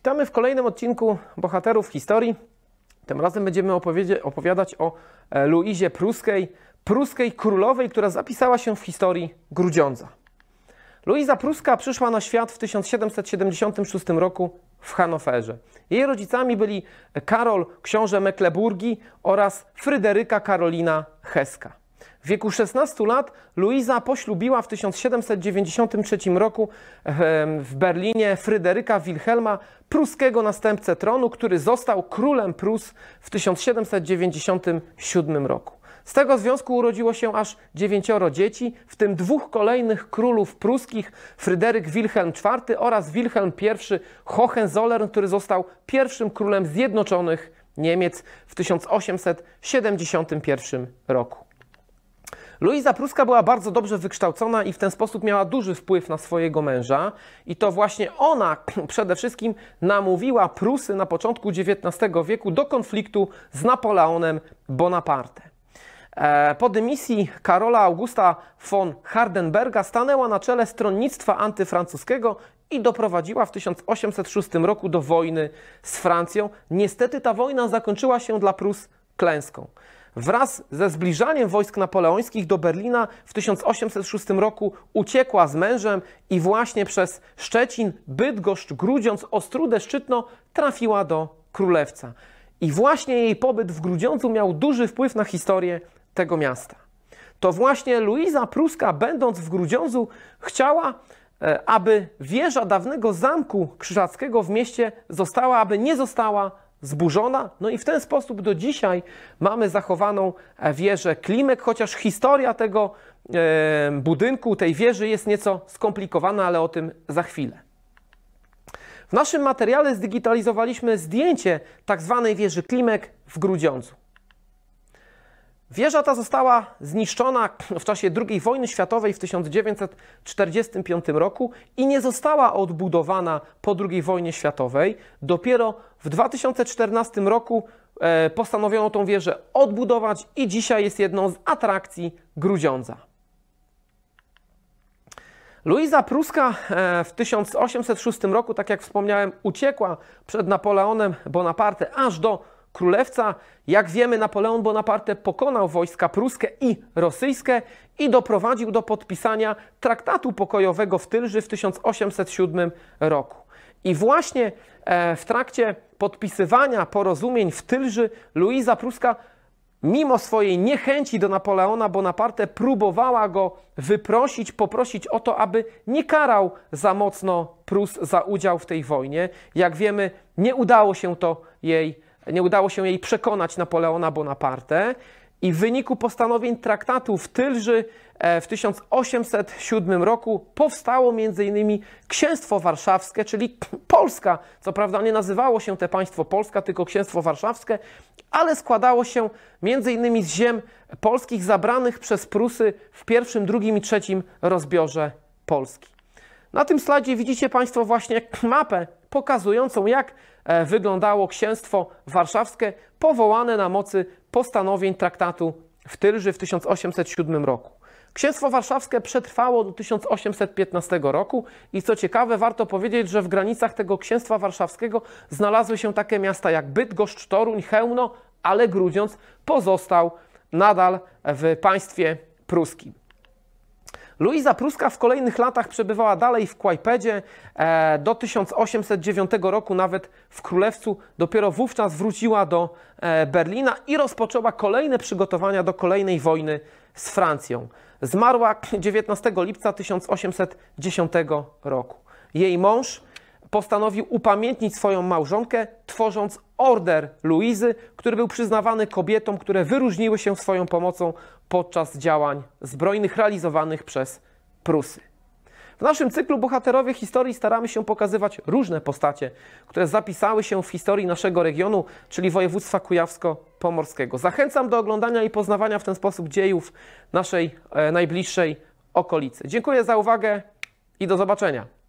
Witamy w kolejnym odcinku Bohaterów Historii. Tym razem będziemy opowiadać o e, Luizie Pruskiej, pruskiej królowej, która zapisała się w historii Grudziądza. Luiza Pruska przyszła na świat w 1776 roku w Hanoferze. Jej rodzicami byli Karol, książę Mekleburgi oraz Fryderyka Karolina Heska. W wieku 16 lat Luiza poślubiła w 1793 roku w Berlinie Fryderyka Wilhelma, pruskiego następcę tronu, który został królem Prus w 1797 roku. Z tego związku urodziło się aż dziewięcioro dzieci, w tym dwóch kolejnych królów pruskich, Fryderyk Wilhelm IV oraz Wilhelm I Hohenzollern, który został pierwszym królem Zjednoczonych Niemiec w 1871 roku. Luiza Pruska była bardzo dobrze wykształcona i w ten sposób miała duży wpływ na swojego męża i to właśnie ona przede wszystkim namówiła Prusy na początku XIX wieku do konfliktu z Napoleonem Bonaparte. E, po dymisji Karola Augusta von Hardenberga stanęła na czele stronnictwa antyfrancuskiego i doprowadziła w 1806 roku do wojny z Francją. Niestety ta wojna zakończyła się dla Prus klęską wraz ze zbliżaniem wojsk napoleońskich do Berlina w 1806 roku uciekła z mężem i właśnie przez Szczecin, Bydgoszcz, Grudziądz, Ostrudę, Szczytno trafiła do Królewca. I właśnie jej pobyt w Grudziądzu miał duży wpływ na historię tego miasta. To właśnie Luiza Pruska, będąc w Grudziądzu, chciała, e, aby wieża dawnego zamku krzyżackiego w mieście została, aby nie została zburzona. No i w ten sposób do dzisiaj mamy zachowaną e, wieżę Klimek, chociaż historia tego e, budynku, tej wieży jest nieco skomplikowana, ale o tym za chwilę. W naszym materiale zdigitalizowaliśmy zdjęcie tzw. Tak wieży Klimek w Grudziądzu. Wieża ta została zniszczona w czasie II wojny światowej w 1945 roku i nie została odbudowana po II wojnie światowej. Dopiero w 2014 roku e, postanowiono tą wieżę odbudować i dzisiaj jest jedną z atrakcji Grudziądza. Luiza Pruska e, w 1806 roku, tak jak wspomniałem, uciekła przed Napoleonem Bonaparte aż do królewca. Jak wiemy, Napoleon Bonaparte pokonał wojska pruskie i rosyjskie i doprowadził do podpisania traktatu pokojowego w Tylży w 1807 roku. I właśnie e, w trakcie podpisywania porozumień w Tylży Luiza Pruska mimo swojej niechęci do Napoleona Bonaparte próbowała go wyprosić, poprosić o to, aby nie karał za mocno Prus za udział w tej wojnie. Jak wiemy, nie udało się to jej nie udało się jej przekonać Napoleona Bonaparte i w wyniku postanowień traktatu w Tylży e, w 1807 roku powstało m.in. Księstwo Warszawskie, czyli Polska. Co prawda nie nazywało się te państwo Polska, tylko Księstwo Warszawskie, ale składało się m.in. z ziem polskich zabranych przez Prusy w pierwszym, drugim i trzecim rozbiorze Polski. Na tym slajdzie widzicie Państwo właśnie mapę pokazującą, jak e, wyglądało księstwo warszawskie powołane na mocy postanowień traktatu w Tylży w 1807 roku. Księstwo warszawskie przetrwało do 1815 roku i co ciekawe, warto powiedzieć, że w granicach tego księstwa warszawskiego znalazły się takie miasta jak Bydgoszcz, Toruń, Chełmno, ale Grudziądz pozostał nadal w państwie pruskim. Luiza Pruska w kolejnych latach przebywała dalej w Kłajpedzie e, do 1809 roku, nawet w Królewcu. Dopiero wówczas wróciła do e, Berlina i rozpoczęła kolejne przygotowania do kolejnej wojny z Francją. Zmarła 19 lipca 1810 roku. Jej mąż postanowił upamiętnić swoją małżonkę, tworząc order Luizy, który był przyznawany kobietom, które wyróżniły się swoją pomocą podczas działań zbrojnych realizowanych przez Prusy. W naszym cyklu Bohaterowie Historii staramy się pokazywać różne postacie, które zapisały się w historii naszego regionu, czyli województwa kujawsko-pomorskiego. Zachęcam do oglądania i poznawania w ten sposób dziejów naszej e, najbliższej okolicy. Dziękuję za uwagę i do zobaczenia.